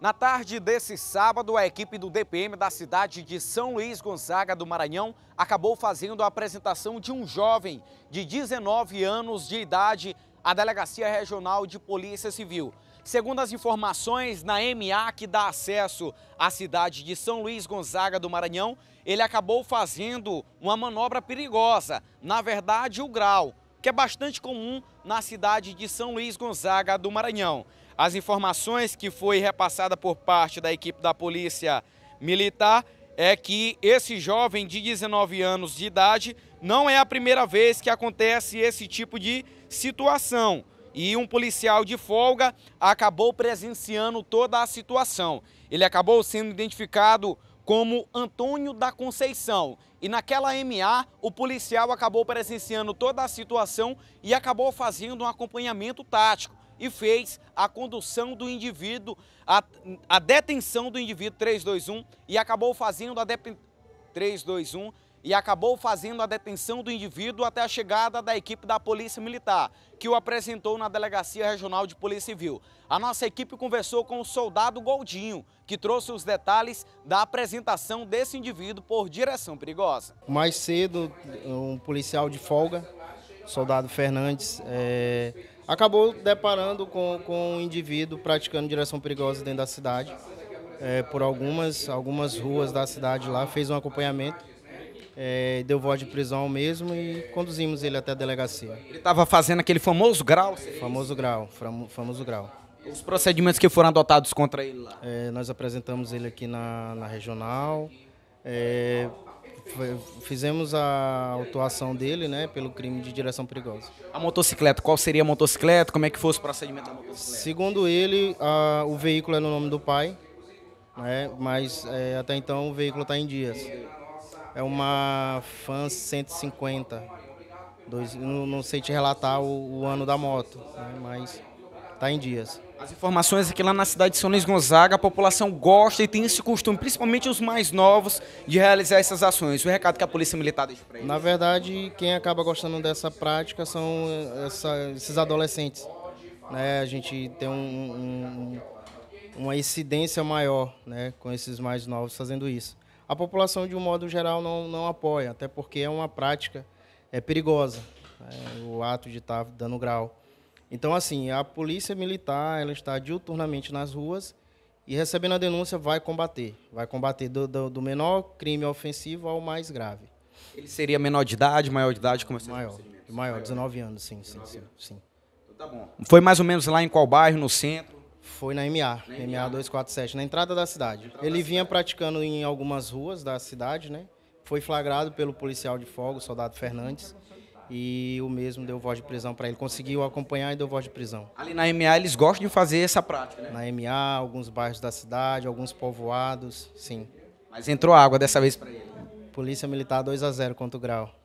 Na tarde desse sábado, a equipe do DPM da cidade de São Luís Gonzaga do Maranhão acabou fazendo a apresentação de um jovem de 19 anos de idade à Delegacia Regional de Polícia Civil. Segundo as informações, na MA que dá acesso à cidade de São Luís Gonzaga do Maranhão, ele acabou fazendo uma manobra perigosa, na verdade o grau, que é bastante comum na cidade de São Luís Gonzaga do Maranhão. As informações que foi repassada por parte da equipe da Polícia Militar é que esse jovem de 19 anos de idade não é a primeira vez que acontece esse tipo de situação. E um policial de folga acabou presenciando toda a situação. Ele acabou sendo identificado como Antônio da Conceição. E naquela MA, o policial acabou presenciando toda a situação e acabou fazendo um acompanhamento tático e fez a condução do indivíduo, a, a detenção do indivíduo 321 e acabou fazendo a 321 e acabou fazendo a detenção do indivíduo até a chegada da equipe da Polícia Militar, que o apresentou na Delegacia Regional de Polícia Civil. A nossa equipe conversou com o soldado Goldinho, que trouxe os detalhes da apresentação desse indivíduo por direção perigosa. Mais cedo, um policial de folga, soldado Fernandes, é, acabou deparando com, com um indivíduo praticando direção perigosa dentro da cidade. É, por algumas, algumas ruas da cidade lá, fez um acompanhamento é, deu voz de prisão mesmo e conduzimos ele até a delegacia. Ele estava fazendo aquele famoso grau? Famoso grau, famoso grau. Os procedimentos que foram adotados contra ele lá? É, nós apresentamos ele aqui na, na regional, é, fizemos a autuação dele né, pelo crime de direção perigosa. A motocicleta, qual seria a motocicleta? Como é que foi o procedimento da motocicleta? Segundo ele, a, o veículo é no nome do pai, né, mas é, até então o veículo está em dias é uma Fan 150. Dois, não, não sei te relatar o, o ano da moto, né? mas está em dias. As informações é lá na cidade de São Luís Gonzaga a população gosta e tem esse costume, principalmente os mais novos, de realizar essas ações. O recado que a Polícia Militar deixa para eles. Na verdade, quem acaba gostando dessa prática são eh, essa, esses adolescentes. Né? A gente tem um, um, uma incidência maior né? com esses mais novos fazendo isso a população, de um modo geral, não, não apoia, até porque é uma prática é perigosa, né, o ato de estar tá dando grau. Então, assim, a polícia militar ela está diuturnamente nas ruas e recebendo a denúncia vai combater. Vai combater do, do, do menor crime ofensivo ao mais grave. Ele seria menor de idade, maior de idade? Como é maior, maior, maior, 19 anos, sim. 19 sim, anos. sim, sim. Então, tá bom. Foi mais ou menos lá em qual bairro, no centro? Foi na MA, na MA 247, na entrada da cidade. Entrada ele da vinha cidade. praticando em algumas ruas da cidade, né? Foi flagrado pelo policial de fogo, soldado Fernandes. E o mesmo deu voz de prisão para ele. Conseguiu acompanhar e deu voz de prisão. Ali na MA eles gostam de fazer essa prática, né? Na MA, alguns bairros da cidade, alguns povoados, sim. Mas entrou água dessa vez para ele. Polícia Militar 2 a 0 contra o Grau.